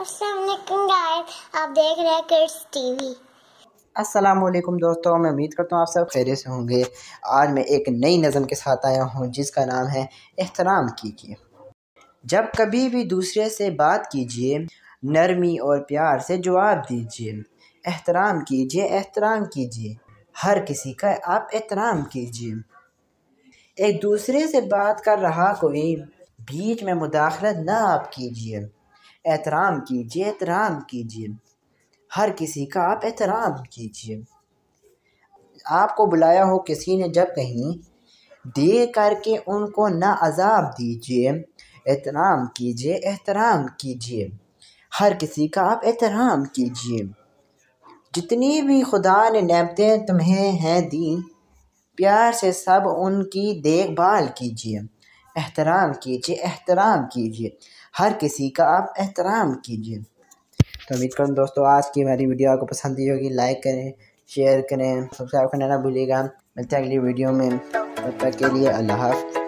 आप देख रहे हैं टीवी दोस्तों मैं उम्मीद करता हूँ आप सब खैर से होंगे आज मैं एक नई नज़म के साथ आया हूँ जिसका नाम है एहतराम कीजिए जब कभी भी दूसरे से बात कीजिए नरमी और प्यार से जवाब दीजिए एहतराम कीजिए एहतराम कीजिए हर किसी का आप एहतराम कीजिए एक दूसरे से बात कर रहा कोई बीच में मुदाखलत ना आप कीजिए एहतराम कीजिए एहतराम कीजिए हर किसी का आप एहतराम कीजिए आपको बुलाया हो किसी ने जब कहीं दे करके उनको ना अजाब दीजिए एहतराम कीजिए एहतराम कीजिए हर किसी का आप एहतराम कीजिए जितनी भी खुदा ने नेमतें तुम्हें हैं दी प्यार से सब उनकी देखभाल कीजिए एहतराम कीजिए एहतराम कीजिए हर किसी का आप एहतराम कीजिए तो उम्मीद करूँ दोस्तों आज की हमारी वीडियो आपको पसंद आई होगी लाइक करें शेयर करें सब्सक्राइब करना ना भूलिएगा मिलते हैं अगली वीडियो में तब तक के लिए अल्लाह हाफ